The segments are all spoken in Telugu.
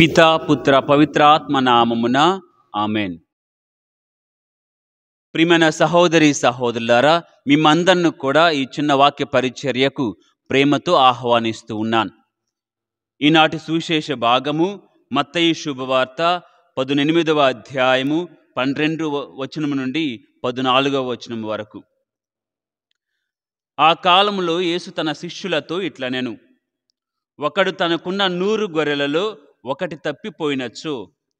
పితా పుత్ర పవిత్రాత్మ నామమున ఆమెన్ ప్రిమన సహోదరి సహోదరులారా మిమ్మందరిను కూడా ఈ చిన్న వాక్య పరిచర్యకు ప్రేమతో ఆహ్వానిస్తూ ఉన్నాను ఈనాటి సువిశేష భాగము మత్తయి శుభవార్త పదునెనిమిదవ అధ్యాయము పన్నెండు వచనము నుండి పద్నాలుగవ వచనం వరకు ఆ కాలంలో యేసు తన శిష్యులతో ఇట్లా నేను ఒకడు తనకున్న నూరు గొర్రెలలో ఒకటి తప్పిపోయినచ్చు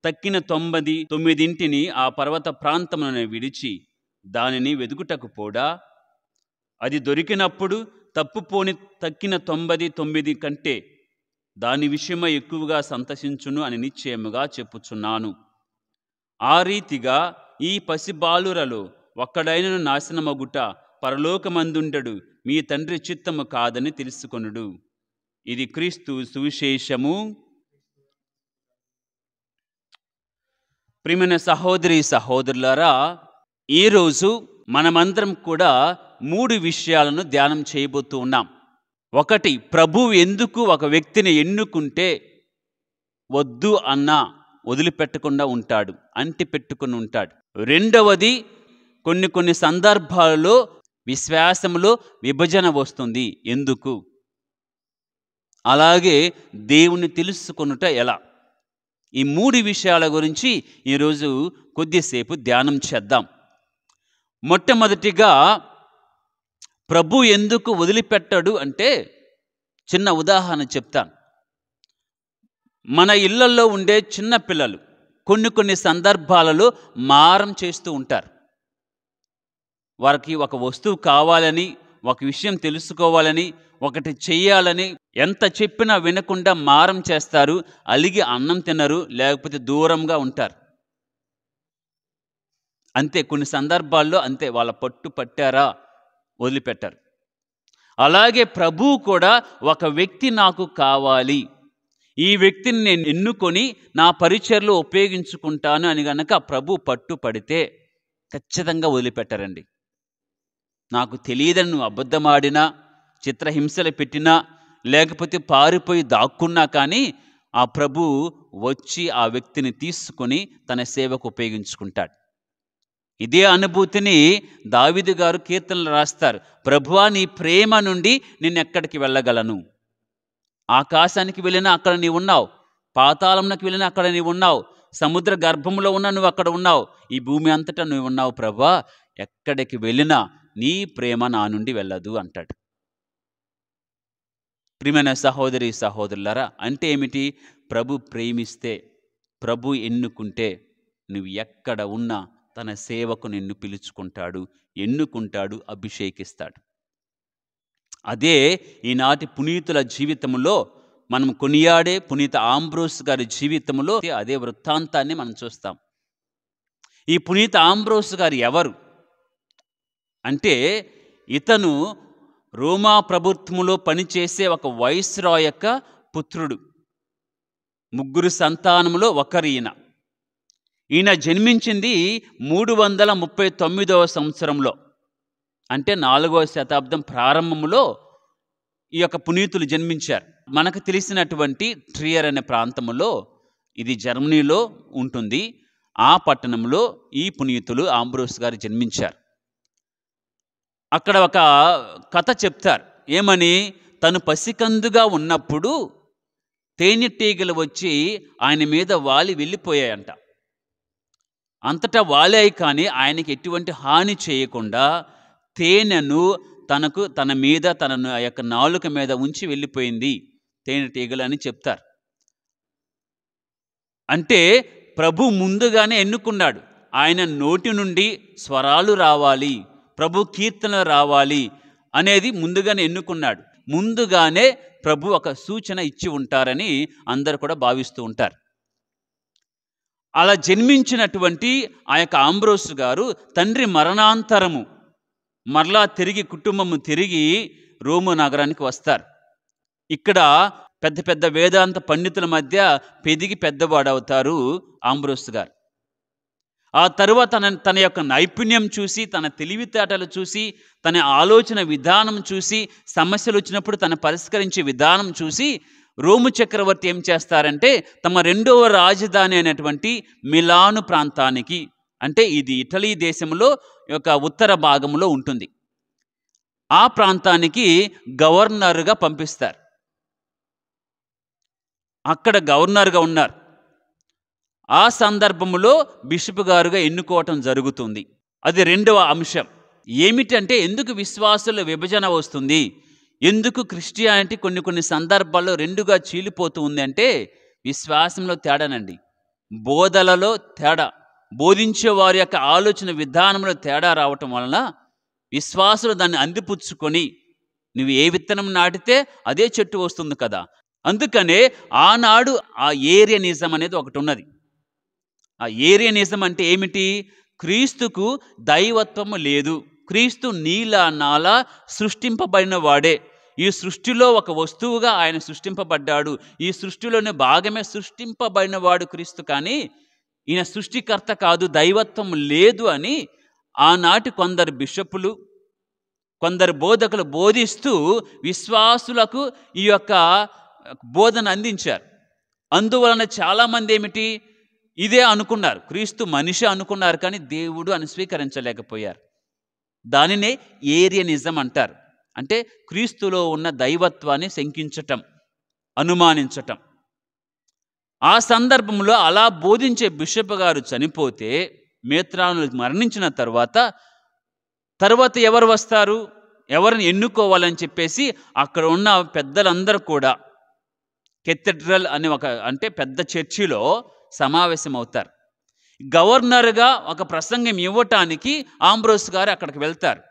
తక్కిన తొంభది తొమ్మిదింటిని ఆ పర్వత ప్రాంతమున విడిచి దానిని వెదుకుటకు పోడా అది దొరికినప్పుడు తప్పుపోని తక్కిన తొంభది తొమ్మిది కంటే దాని విషయమై ఎక్కువగా సంతసించును అని నిశ్చయముగా చెప్పుచున్నాను ఆ రీతిగా ఈ పసిబాలురలో ఒక్కడైనను నాశనమగుట పరలోకమందుండడు మీ తండ్రి చిత్తము కాదని తెలుసుకొనుడు ఇది క్రీస్తు సువిశేషము ప్రిమిన సహోదరి సహోదరులారా ఈరోజు మనమందరం కూడా మూడు విషయాలను ధ్యానం చేయబోతూ ఉన్నాం ఒకటి ప్రభువు ఎందుకు ఒక వ్యక్తిని ఎన్నుకుంటే వద్దు అన్నా వదిలిపెట్టకుండా ఉంటాడు అంటి పెట్టుకుని ఉంటాడు రెండవది కొన్ని కొన్ని సందర్భాలలో విశ్వాసంలో విభజన వస్తుంది ఎందుకు అలాగే దేవుణ్ణి తెలుసుకొనుట ఎలా ఈ మూడు విషయాల గురించి ఈరోజు కొద్దిసేపు ధ్యానం చేద్దాం మొట్టమొదటిగా ప్రభు ఎందుకు వదిలిపెట్టడు అంటే చిన్న ఉదాహరణ చెప్తాను మన ఇళ్లలో ఉండే చిన్న పిల్లలు కొన్ని కొన్ని సందర్భాలలో మారం చేస్తూ ఉంటారు వారికి ఒక వస్తువు కావాలని ఒక విషయం తెలుసుకోవాలని ఒకటి చేయాలని ఎంత చెప్పినా వినకుండా మారం చేస్తారు అలిగి అన్నం తినరు లేకపోతే దూరంగా ఉంటారు అంతే కొన్ని సందర్భాల్లో అంతే వాళ్ళ పట్టు పట్టారా వదిలిపెట్టారు అలాగే ప్రభువు కూడా ఒక వ్యక్తి నాకు కావాలి ఈ వ్యక్తిని నేను ఎన్నుకొని నా పరిచయలో ఉపయోగించుకుంటాను అని గనక ప్రభు పట్టు పడితే ఖచ్చితంగా వదిలిపెట్టారండి నాకు తెలియదని నువ్వు అబద్ధమాడినా చిత్రహింసలు పెట్టినా లేకపోతే పారిపోయి దాక్కున్నా కానీ ఆ ప్రభు వచ్చి ఆ వ్యక్తిని తీసుకొని తన సేవకు ఉపయోగించుకుంటాడు ఇదే అనుభూతిని దావిదు గారు కీర్తనలు రాస్తారు ప్రభువా నీ ప్రేమ నుండి నేను ఎక్కడికి వెళ్ళగలను ఆకాశానికి వెళ్ళినా అక్కడ నీవు ఉన్నావు పాతాళంలోకి వెళ్ళినా అక్కడ నీవు ఉన్నావు సముద్ర గర్భంలో ఉన్నా నువ్వు అక్కడ ఉన్నావు ఈ భూమి అంతటా నువ్వు ఉన్నావు ప్రభా ఎక్కడికి వెళ్ళినా నీ ప్రేమ నా నుండి వెళ్ళదు అంటాడు ప్రియమైన సహోదరి సహోదరులరా అంటే ఏమిటి ప్రభు ప్రేమిస్తే ప్రభు ఎన్నుకుంటే నువ్వు ఎక్కడ ఉన్నా తన సేవకు నిన్ను పిలుచుకుంటాడు ఎన్నుకుంటాడు అభిషేకిస్తాడు అదే ఈనాటి పునీతుల జీవితంలో మనం కొనియాడే పునీత ఆంబ్రోస్ గారి జీవితంలో అదే వృత్తాంతాన్ని మనం చూస్తాం ఈ పునీత ఆంబ్రోస్ గారు ఎవరు అంటే ఇతను రోమా ప్రభుత్వములో పనిచేసే ఒక వైస్రా యొక్క పుత్రుడు ముగ్గురు సంతానములో ఈయన ఈయన జన్మించింది మూడు వందల ముప్పై తొమ్మిదవ సంవత్సరంలో అంటే నాలుగవ శతాబ్దం ప్రారంభంలో ఈ యొక్క పునీతులు జన్మించారు మనకు తెలిసినటువంటి ట్రియర్ అనే ప్రాంతంలో ఇది జర్మనీలో ఉంటుంది ఆ పట్టణంలో ఈ పునీతులు ఆంబ్రోస్ గారు జన్మించారు అక్కడ ఒక కథ చెప్తారు ఏమని తను పసికందుగా ఉన్నప్పుడు తేనెటీగలు వచ్చి ఆయన మీద వాలి వెళ్ళిపోయాయంట అంతటా వాలాయి కానీ ఆయనకి ఎటువంటి హాని చేయకుండా తేనెను తనకు తన మీద తన యొక్క నాలుక మీద ఉంచి వెళ్ళిపోయింది తేనెటీగలు అని చెప్తారు అంటే ప్రభు ముందుగానే ఎన్నుకున్నాడు ఆయన నోటి నుండి స్వరాలు రావాలి ప్రభు కీర్తన రావాలి అనేది ముందుగానే ఎన్నుకున్నాడు ముందుగానే ప్రభు ఒక సూచన ఇచ్చి ఉంటారని అందరు కూడా భావిస్తూ ఉంటారు అలా జన్మించినటువంటి ఆ యొక్క ఆంబ్రోస్ గారు తండ్రి మరణాంతరము మరలా తిరిగి కుటుంబము తిరిగి రోము నగరానికి వస్తారు ఇక్కడ పెద్ద పెద్ద వేదాంత పండితుల మధ్య పెదిగి పెద్దవాడవుతారు ఆంబ్రోస్ గారు ఆ తరువాత తన యొక్క నైపుణ్యం చూసి తన తెలివితేటలు చూసి తన ఆలోచన విధానం చూసి సమస్యలు వచ్చినప్పుడు తను పరిష్కరించే విధానం చూసి రోము చక్రవర్తి ఏం చేస్తారంటే తమ రెండవ రాజధాని అయినటువంటి మిలాను ప్రాంతానికి అంటే ఇది ఇటలీ దేశంలో యొక్క ఉత్తర భాగంలో ఉంటుంది ఆ ప్రాంతానికి గవర్నర్గా పంపిస్తారు అక్కడ గవర్నర్గా ఉన్నారు ఆ సందర్భంలో బిషప్ గారుగా ఎన్నుకోవటం జరుగుతుంది అది రెండవ అంశం ఏమిటంటే ఎందుకు విశ్వాసుల విభజన వస్తుంది ఎందుకు క్రిస్టియానిటీ కొన్ని కొన్ని సందర్భాల్లో రెండుగా చీలిపోతూ ఉంది అంటే విశ్వాసంలో తేడానండి బోధలలో తేడా బోధించే వారి యొక్క ఆలోచన విధానంలో తేడా రావటం వలన విశ్వాసులు దాన్ని అందిపుచ్చుకొని నువ్వు ఏ విత్తనం నాటితే అదే చెట్టు వస్తుంది కదా అందుకనే ఆనాడు ఆ ఏరియనిజం అనేది ఒకటి ఉన్నది ఆ ఏరియనిజం అంటే ఏమిటి క్రీస్తుకు దైవత్వము లేదు క్రీస్తు నీల నాల సృష్టింపబడిన వాడే ఈ సృష్టిలో ఒక వస్తువుగా ఆయన సృష్టింపబడ్డాడు ఈ సృష్టిలోనే భాగమే సృష్టింపబడిన వాడు క్రీస్తు కానీ ఈయన సృష్టికర్త కాదు దైవత్వం లేదు అని ఆనాటి కొందరు బిషపులు కొందరు బోధకులు బోధిస్తూ విశ్వాసులకు ఈ యొక్క బోధన అందించారు అందువలన చాలామంది ఏమిటి ఇదే అనుకున్నారు క్రీస్తు మనిషి అనుకున్నారు కానీ దేవుడు అని స్వీకరించలేకపోయారు దానినే ఏరియనిజం అంటారు అంటే క్రీస్తులో ఉన్న దైవత్వాన్ని శంకించటం అనుమానించటం ఆ సందర్భంలో అలా బోధించే బిషప్ గారు చనిపోతే మేత్రాను మరణించిన తర్వాత తర్వాత ఎవరు వస్తారు ఎవరిని ఎన్నుకోవాలని చెప్పేసి అక్కడ ఉన్న పెద్దలందరూ కూడా కెథడ్రల్ అనే ఒక అంటే పెద్ద చర్చిలో సమావేశమవుతారు గవర్నర్గా ఒక ప్రసంగం ఇవ్వటానికి ఆంబ్రోస్ గారు అక్కడికి వెళ్తారు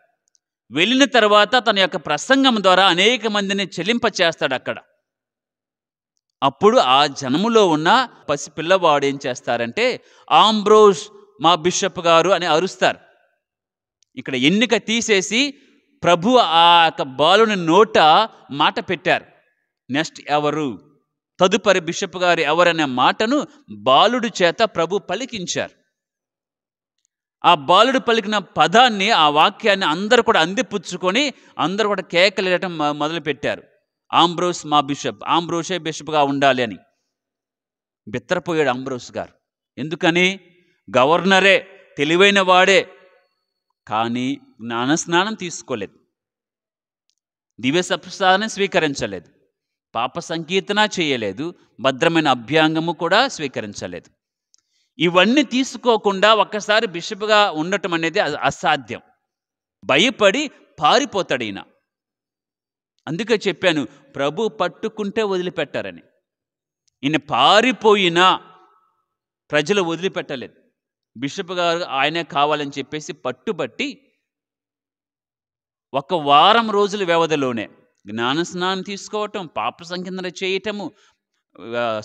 వెళ్ళిన తర్వాత తన యొక్క ప్రసంగం ద్వారా అనేక మందిని చెలింప చేస్తాడు అక్కడ అప్పుడు ఆ జనములో ఉన్న పసిపిల్లవాడు ఏం చేస్తారంటే ఆంబ్రోస్ మా బిషప్ గారు అని అరుస్తారు ఇక్కడ ఎన్నిక తీసేసి ప్రభు ఆ యొక్క బాలుని నోట మాట పెట్టారు నెక్స్ట్ ఎవరు తదుపరి బిషప్ గారు ఎవరనే మాటను బాలుడు చేత ప్రభు పలికించారు ఆ బాలుడు పలికిన పదాన్ని ఆ వాక్యాన్ని అందరూ కూడా అందిపుచ్చుకొని అందరూ కూడా కేకలేయటం మొదలుపెట్టారు ఆంబ్రోస్ మా బిషప్ ఆంబ్రోసే బిషప్గా ఉండాలి అని బిత్తరపోయాడు అంబ్రోస్ గారు ఎందుకని గవర్నరే తెలివైన వాడే కానీ జ్ఞానస్నానం తీసుకోలేదు దివ్య సప్రసాదాన్ని స్వీకరించలేదు పాప సంకీర్తన చేయలేదు భద్రమైన అభ్యాంగము కూడా స్వీకరించలేదు ఇవన్నీ తీసుకోకుండా ఒక్కసారి బిషప్గా ఉండటం అనేది అసాధ్యం భయపడి పారిపోతాడు ఈయన అందుకే చెప్పాను ప్రభు పట్టుకుంటే వదిలిపెట్టారని ఈయన పారిపోయినా ప్రజలు వదిలిపెట్టలేదు బిషప్ గారు ఆయనే కావాలని చెప్పేసి పట్టుబట్టి ఒక వారం రోజుల వ్యవధిలోనే జ్ఞానస్నానం తీసుకోవటం పాప సంకీర్ణ చేయటము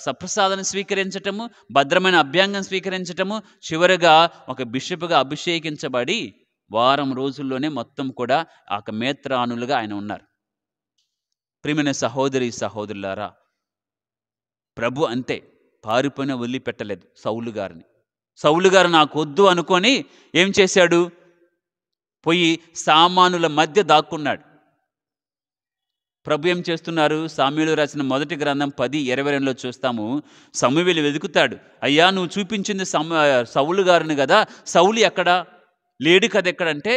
సప్రసాదన స్వీకరించటము భద్రమైన అభ్యాంగం స్వీకరించటము చివరిగా ఒక బిషప్గా అభిషేకించబడి వారం రోజుల్లోనే మొత్తం కూడా ఆ మేత్రానులుగా ఆయన ఉన్నారు ప్రిమిన సహోదరి సహోదరులారా ప్రభు అంతే పారిపోయిన వదిలిపెట్టలేదు సౌలు గారిని సౌలు గారు నాకు వద్దు అనుకొని ఏం చేశాడు పోయి సామానుల మధ్య దాక్కున్నాడు ప్రభు ఏం చేస్తున్నారు సామ్యులు రాసిన మొదటి గ్రంథం పది ఇరవై రెండులో చూస్తాము సమూవేలు వెతుకుతాడు అయ్యా నువ్వు చూపించింది సమ సౌలు గారిని కదా సౌలు ఎక్కడ లేడు కదా ఎక్కడంటే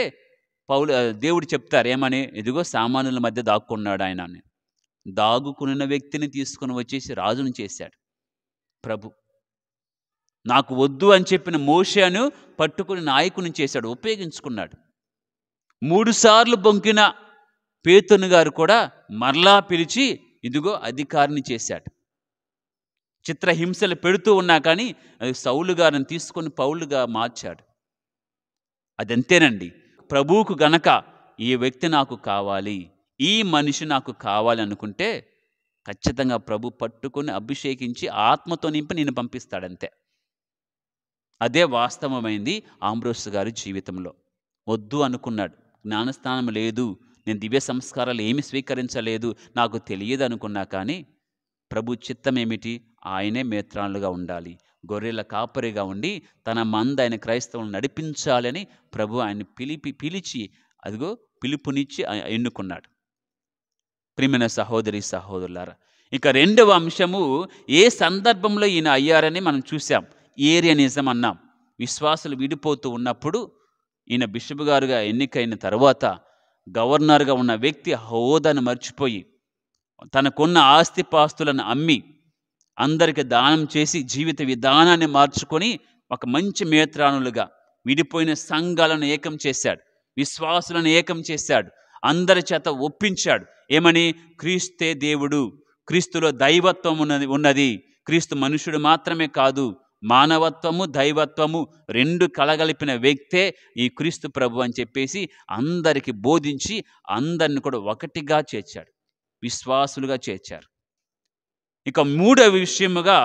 పౌలు దేవుడు చెప్తారు ఏమని ఇదిగో సామానుల మధ్య దాక్కున్నాడు ఆయన అని దాగుకున్న వ్యక్తిని తీసుకుని వచ్చేసి రాజును చేశాడు ప్రభు నాకు వద్దు అని చెప్పిన మోషను పట్టుకుని నాయకుని చేశాడు ఉపయోగించుకున్నాడు మూడుసార్లు బొంకిన పేతును గారు కూడా మరలా పిలిచి ఇదిగో అధికారిని చేశాడు చిత్రహింసలు పెడుతూ ఉన్నా కానీ అది సౌలు గారిని తీసుకొని పౌలుగా మార్చాడు అదంతేనండి ప్రభువుకు గనక ఈ వ్యక్తి నాకు కావాలి ఈ మనిషి నాకు కావాలి అనుకుంటే ఖచ్చితంగా ప్రభు పట్టుకొని అభిషేకించి ఆత్మతో నింపి నేను పంపిస్తాడంతే అదే వాస్తవమైంది ఆంబ్రోస్ గారి జీవితంలో వద్దు అనుకున్నాడు జ్ఞానస్థానం లేదు నేను దివ్య సంస్కారాలు ఏమి స్వీకరించలేదు నాకు తెలియదు అనుకున్నా కానీ ప్రభు చిత్తం ఏమిటి ఆయనే మేత్రాలుగా ఉండాలి గొర్రెల కాపరిగా ఉండి తన మంద ఆయన క్రైస్తవులను నడిపించాలని ప్రభు ఆయన పిలిపి పిలిచి అదిగో పిలుపునిచ్చి ఎన్నుకున్నాడు ప్రిమిన సహోదరి సహోదరులారా ఇక రెండవ అంశము ఏ సందర్భంలో ఈయన అయ్యారని మనం చూసాం ఏరియనిజం అన్నాం విశ్వాసులు విడిపోతూ ఉన్నప్పుడు ఈయన బిషపు గారుగా ఎన్నికైన తర్వాత గవర్నర్గా ఉన్న వ్యక్తి హోదాను మర్చిపోయి తనకున్న ఆస్తిపాస్తులను అమ్మి అందరికి దానం చేసి జీవిత విధానాన్ని మార్చుకొని ఒక మంచి మేత్రానులుగా విడిపోయిన సంఘాలను ఏకం చేశాడు విశ్వాసులను ఏకం చేశాడు అందరి చేత ఒప్పించాడు ఏమని క్రీస్తే దేవుడు క్రీస్తులో దైవత్వం ఉన్నది ఉన్నది క్రీస్తు మనుషుడు మాత్రమే కాదు మానవత్వము దైవత్వము రెండు కలగలిపిన వ్యక్తే ఈ క్రీస్తు ప్రభు అని చెప్పేసి అందరికి బోధించి అందరిని కూడా ఒకటిగా చేర్చాడు విశ్వాసులుగా చేర్చారు ఇక మూడవ విషయముగా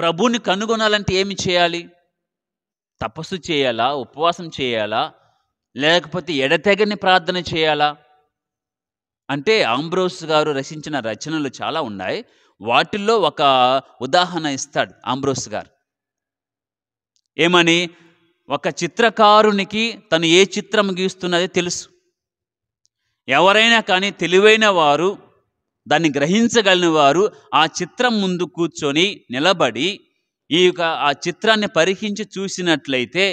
ప్రభుని కనుగొనాలంటే ఏమి చేయాలి తపస్సు చేయాలా ఉపవాసం చేయాలా లేకపోతే ఎడతెగని ప్రార్థన చేయాలా అంటే ఆంబ్రోస్ గారు రచించిన రచనలు చాలా ఉన్నాయి వాటిల్లో ఒక ఉదాహరణ ఇస్తాడు అంబ్రోస్ గారు ఏమని ఒక చిత్రకారునికి తను ఏ చిత్రం గీస్తున్నది తెలుసు ఎవరైనా కానీ తెలివైన వారు దాన్ని గ్రహించగలిగిన వారు ఆ చిత్రం ముందు కూర్చొని నిలబడి ఈ యొక్క ఆ చిత్రాన్ని పరీక్షించి చూసినట్లయితే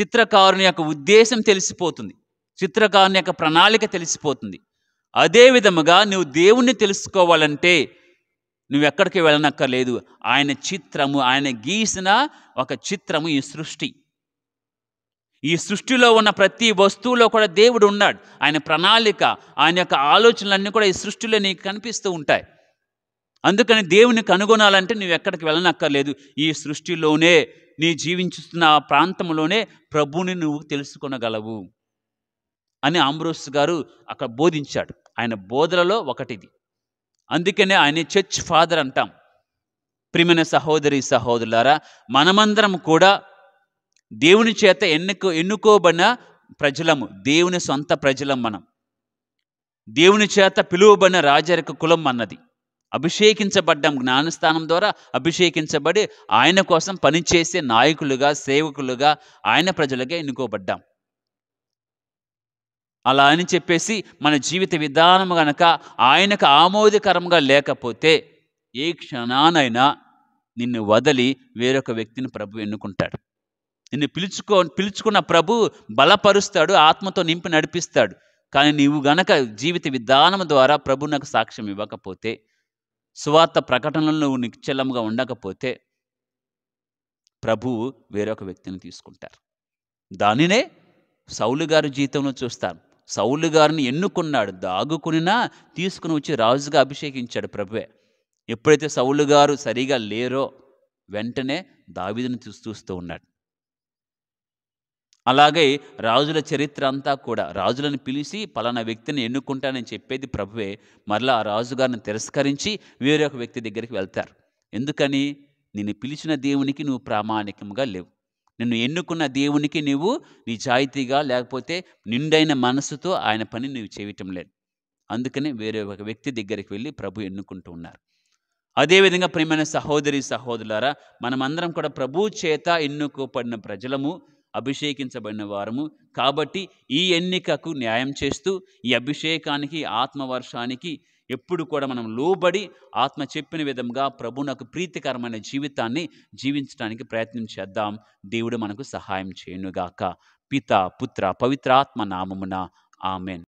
చిత్రకారుని యొక్క ఉద్దేశం తెలిసిపోతుంది చిత్రకారుని యొక్క ప్రణాళిక తెలిసిపోతుంది అదే విధముగా నువ్వు దేవుణ్ణి తెలుసుకోవాలంటే నువ్వెక్కడికి వెళ్ళనక్కర్లేదు ఆయన చిత్రము ఆయన గీసిన ఒక చిత్రము ఈ సృష్టి ఈ సృష్టిలో ఉన్న ప్రతి వస్తువులో కూడా దేవుడు ఉన్నాడు ఆయన ప్రణాళిక ఆయన యొక్క ఆలోచనలన్నీ కూడా ఈ సృష్టిలో నీకు కనిపిస్తూ ఉంటాయి అందుకని దేవుని కనుగొనాలంటే నువ్వు ఎక్కడికి వెళ్ళనక్కర్లేదు ఈ సృష్టిలోనే నీ జీవించుతున్న ఆ ప్రాంతంలోనే ప్రభువుని నువ్వు తెలుసుకొనగలవు అని ఆంబ్రోస్ గారు అక్కడ బోధించాడు ఆయన బోధలలో ఒకటిది అందుకనే ఆయన చర్చ్ ఫాదర్ అంటాం ప్రిమిన సహోదరి సహోదరులారా మనమందరం కూడా దేవుని చేత ఎన్నుకో ఎన్నుకోబడిన ప్రజలము దేవుని సొంత ప్రజలం మనం దేవుని చేత పిలువబడిన రాజరిక కులం అన్నది అభిషేకించబడ్డం జ్ఞానస్థానం ద్వారా అభిషేకించబడి ఆయన కోసం పనిచేసే నాయకులుగా సేవకులుగా ఆయన ప్రజలుగా ఎన్నుకోబడ్డాం అలా అని చెప్పేసి మన జీవిత విధానం గనక ఆయనకు ఆమోదకరంగా లేకపోతే ఏ క్షణానైనా నిన్ను వదలి వేరొక వ్యక్తిని ప్రభు ఎన్నుకుంటాడు నిన్ను పిలుచుకో పిలుచుకున్న ప్రభు బలపరుస్తాడు ఆత్మతో నింపి నడిపిస్తాడు కానీ నీవు గనక జీవిత విధానం ద్వారా ప్రభు నాకు సాక్ష్యం ఇవ్వకపోతే సువార్త ప్రకటనలు నువ్వు నిశ్చలంగా ఉండకపోతే ప్రభువు వేరొక వ్యక్తిని తీసుకుంటారు దానినే సౌలు గారి జీవితంలో చూస్తాను సౌలు గారిని ఎన్నుకున్నాడు దాగుకునినా తీసుకుని వచ్చి రాజుగా అభిషేకించాడు ప్రభువే ఎప్పుడైతే సౌలు గారు సరిగా లేరో వెంటనే దావిదిని చూస్తూ ఉన్నాడు అలాగే రాజుల చరిత్ర అంతా కూడా రాజులను పిలిచి పలానా వ్యక్తిని ఎన్నుకుంటానని చెప్పేది ప్రభువే మరలా ఆ రాజుగారిని తిరస్కరించి వేరొక వ్యక్తి దగ్గరికి వెళ్తారు ఎందుకని నిన్ను పిలిచిన దేవునికి నువ్వు ప్రామాణికంగా లేవు నిన్ను ఎన్నుకున్న దేవునికి నీవు నిజాయితీగా లేకపోతే నిండైన మనసుతో ఆయన పని నువ్వు చేయటం లేదు అందుకనే వేరే ఒక వ్యక్తి దగ్గరికి వెళ్ళి ప్రభు ఎన్నుకుంటూ ఉన్నారు అదేవిధంగా ప్రియమైన సహోదరి సహోదరులారా మనమందరం కూడా ప్రభు చేత ఎన్నుకోబడిన ప్రజలము అభిషేకించబడిన వారము కాబట్టి ఈ ఎన్నికకు న్యాయం చేస్తూ ఈ అభిషేకానికి ఆత్మవర్షానికి ఎప్పుడు కూడా మనం లోబడి ఆత్మ చెప్పిన విధంగా ప్రభు నాకు ప్రీతికరమైన జీవితాన్ని జీవించడానికి ప్రయత్నం చేద్దాం దేవుడు మనకు సహాయం చేయనుగాక పిత పుత్ర పవిత్రాత్మ నామమున ఆమెన్